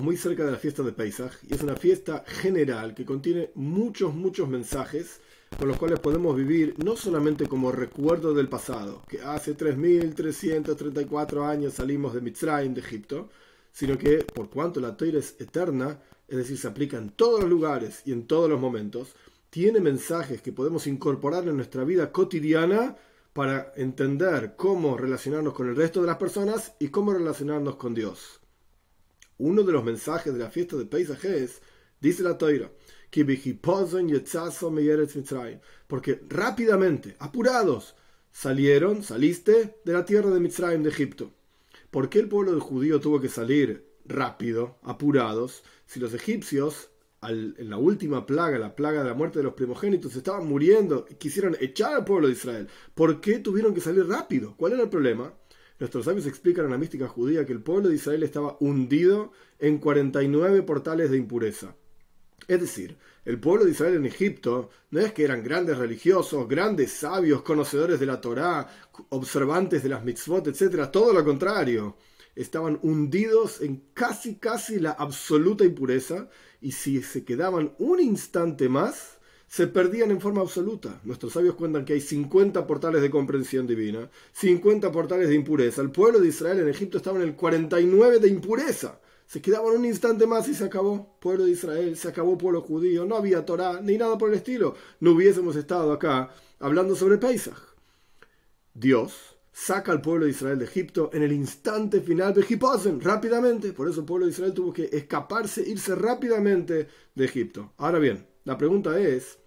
muy cerca de la fiesta de Pesach y es una fiesta general que contiene muchos, muchos mensajes con los cuales podemos vivir no solamente como recuerdo del pasado, que hace 3.334 años salimos de Mitzrayim, de Egipto, sino que por cuanto la Torah es eterna, es decir, se aplica en todos los lugares y en todos los momentos, tiene mensajes que podemos incorporar en nuestra vida cotidiana para entender cómo relacionarnos con el resto de las personas y cómo relacionarnos con Dios uno de los mensajes de la fiesta de paisaje es, dice la toira, porque rápidamente, apurados, salieron, saliste de la tierra de Mitzrayim, de Egipto. ¿Por qué el pueblo judío tuvo que salir rápido, apurados, si los egipcios, en la última plaga, la plaga de la muerte de los primogénitos, estaban muriendo, y quisieron echar al pueblo de Israel? ¿Por qué tuvieron que salir rápido? ¿Cuál era el problema? Nuestros sabios explican en la mística judía que el pueblo de Israel estaba hundido en 49 portales de impureza. Es decir, el pueblo de Israel en Egipto no es que eran grandes religiosos, grandes sabios, conocedores de la Torá, observantes de las mitzvot, etc. Todo lo contrario. Estaban hundidos en casi, casi la absoluta impureza y si se quedaban un instante más, se perdían en forma absoluta. Nuestros sabios cuentan que hay 50 portales de comprensión divina, 50 portales de impureza. El pueblo de Israel en Egipto estaba en el 49 de impureza. Se quedaban un instante más y se acabó pueblo de Israel, se acabó pueblo judío, no había Torah ni nada por el estilo. No hubiésemos estado acá hablando sobre Paisaj Dios saca al pueblo de Israel de Egipto en el instante final de Hiposen, rápidamente. Por eso el pueblo de Israel tuvo que escaparse, irse rápidamente de Egipto. Ahora bien, la pregunta es,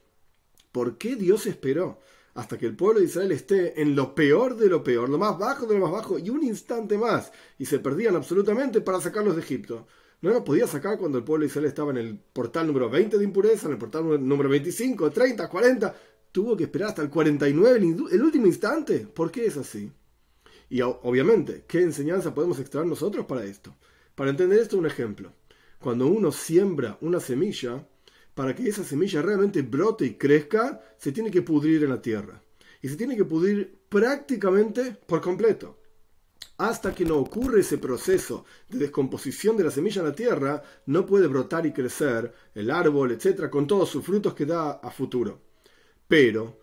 ¿por qué Dios esperó hasta que el pueblo de Israel esté en lo peor de lo peor, lo más bajo de lo más bajo, y un instante más, y se perdían absolutamente para sacarlos de Egipto? No los podía sacar cuando el pueblo de Israel estaba en el portal número 20 de impureza, en el portal número 25, 30, 40. Tuvo que esperar hasta el 49, el último instante. ¿Por qué es así? Y obviamente, ¿qué enseñanza podemos extraer nosotros para esto? Para entender esto, un ejemplo. Cuando uno siembra una semilla, para que esa semilla realmente brote y crezca, se tiene que pudrir en la tierra. Y se tiene que pudrir prácticamente por completo. Hasta que no ocurre ese proceso de descomposición de la semilla en la tierra, no puede brotar y crecer el árbol, etcétera, con todos sus frutos que da a futuro. Pero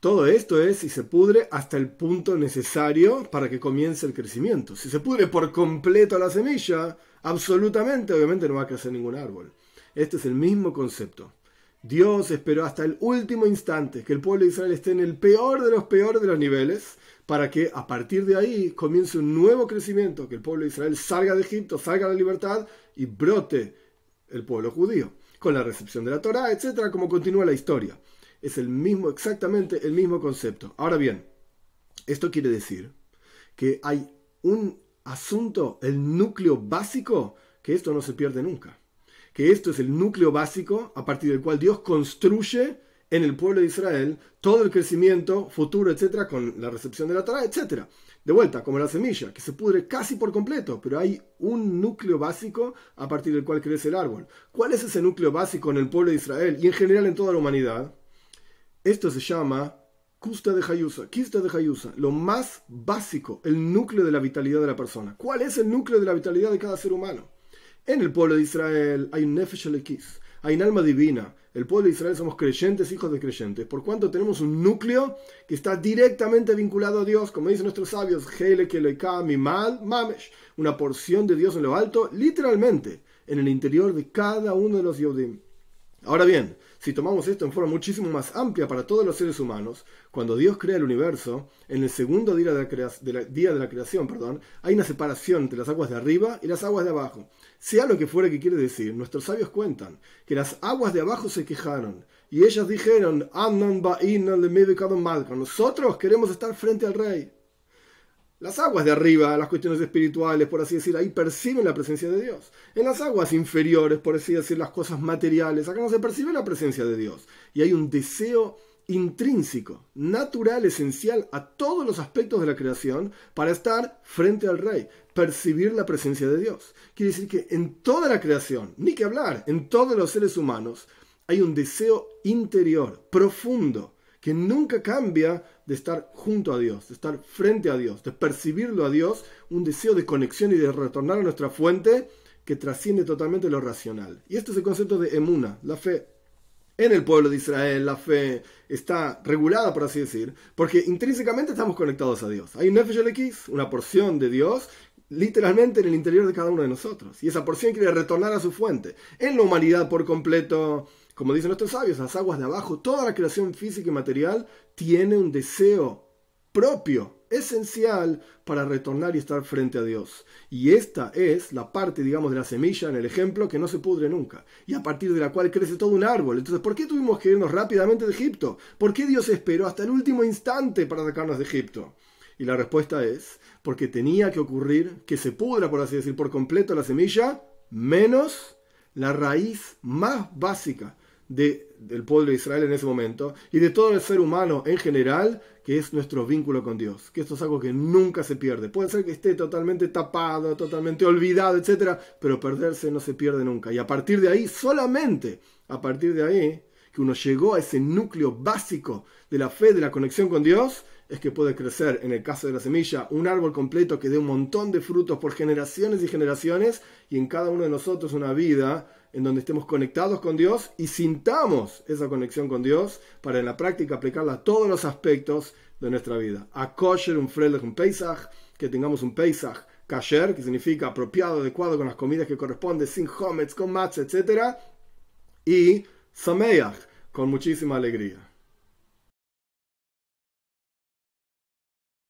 todo esto es si se pudre hasta el punto necesario para que comience el crecimiento. Si se pudre por completo la semilla, absolutamente, obviamente no va a crecer ningún árbol. Este es el mismo concepto. Dios esperó hasta el último instante que el pueblo de Israel esté en el peor de los peores de los niveles para que a partir de ahí comience un nuevo crecimiento, que el pueblo de Israel salga de Egipto, salga a la libertad y brote el pueblo judío, con la recepción de la Torá, etcétera, como continúa la historia. Es el mismo, exactamente el mismo concepto. Ahora bien, esto quiere decir que hay un asunto, el núcleo básico, que esto no se pierde nunca que esto es el núcleo básico a partir del cual Dios construye en el pueblo de Israel todo el crecimiento futuro, etcétera, con la recepción de la Torah, etcétera. De vuelta, como la semilla, que se pudre casi por completo, pero hay un núcleo básico a partir del cual crece el árbol. ¿Cuál es ese núcleo básico en el pueblo de Israel y en general en toda la humanidad? Esto se llama Kusta de Hayusa, Kusta de Hayusa, lo más básico, el núcleo de la vitalidad de la persona. ¿Cuál es el núcleo de la vitalidad de cada ser humano? En el pueblo de Israel hay un Nefesh hay un alma divina. El pueblo de Israel somos creyentes, hijos de creyentes. Por cuanto tenemos un núcleo que está directamente vinculado a Dios, como dicen nuestros sabios, una porción de Dios en lo alto, literalmente, en el interior de cada uno de los Yodim. Ahora bien, si tomamos esto en forma muchísimo más amplia para todos los seres humanos, cuando Dios crea el universo, en el segundo día de la, creación hay una separación entre las aguas de arriba y las aguas de abajo. Sea lo que fuera que quiere decir, nuestros sabios cuentan que las aguas de abajo se quejaron y ellas dijeron, Nosotros queremos estar frente al rey. Las aguas de arriba, las cuestiones espirituales, por así decir, ahí perciben la presencia de Dios. En las aguas inferiores, por así decir, las cosas materiales, acá no se percibe la presencia de Dios. Y hay un deseo intrínseco, natural, esencial a todos los aspectos de la creación para estar frente al rey, percibir la presencia de Dios. Quiere decir que en toda la creación, ni que hablar, en todos los seres humanos, hay un deseo interior, profundo, que nunca cambia de estar junto a Dios, de estar frente a Dios, de percibirlo a Dios, un deseo de conexión y de retornar a nuestra fuente que trasciende totalmente lo racional. Y este es el concepto de emuna, la fe. En el pueblo de Israel la fe está regulada, por así decir, porque intrínsecamente estamos conectados a Dios. Hay un X, una porción de Dios literalmente en el interior de cada uno de nosotros. Y esa porción quiere retornar a su fuente. En la humanidad por completo como dicen nuestros sabios, las aguas de abajo, toda la creación física y material tiene un deseo propio, esencial para retornar y estar frente a Dios. Y esta es la parte, digamos, de la semilla en el ejemplo que no se pudre nunca y a partir de la cual crece todo un árbol. Entonces, ¿por qué tuvimos que irnos rápidamente de Egipto? ¿Por qué Dios esperó hasta el último instante para sacarnos de Egipto? Y la respuesta es porque tenía que ocurrir que se pudra, por así decir, por completo la semilla, menos la raíz más básica, del pueblo de Israel en ese momento y de todo el ser humano en general, que es nuestro vínculo con Dios. Que esto es algo que nunca se pierde. Puede ser que esté totalmente tapado, totalmente olvidado, etc. Pero perderse no se pierde nunca. Y a partir de ahí, solamente a partir de ahí, que uno llegó a ese núcleo básico de la fe, de la conexión con Dios, es que puede crecer, en el caso de la semilla, un árbol completo que dé un montón de frutos por generaciones y generaciones y en cada uno de nosotros una vida en donde estemos conectados con Dios y sintamos esa conexión con Dios para en la práctica aplicarla a todos los aspectos de nuestra vida. A un frelech un paisaj, que tengamos un paisaj kasher, que significa apropiado, adecuado con las comidas que corresponde, sin homets, con mats etc. Y sameach, con muchísima alegría.